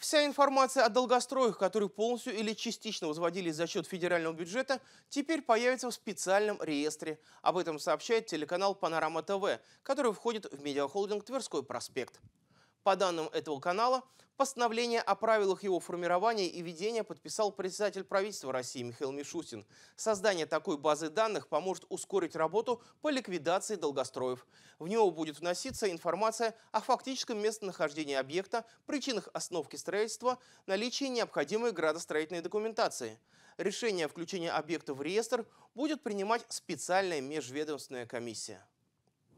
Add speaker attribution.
Speaker 1: Вся информация о долгостроях, которые полностью или частично возводились за счет федерального бюджета, теперь появится в специальном реестре. Об этом сообщает телеканал «Панорама ТВ», который входит в медиахолдинг «Тверской проспект». По данным этого канала, постановление о правилах его формирования и ведения подписал председатель правительства России Михаил Мишустин. Создание такой базы данных поможет ускорить работу по ликвидации долгостроев. В него будет вноситься информация о фактическом местонахождении объекта, причинах основки строительства, наличии необходимой градостроительной документации. Решение о включении объекта в реестр будет принимать специальная межведомственная комиссия.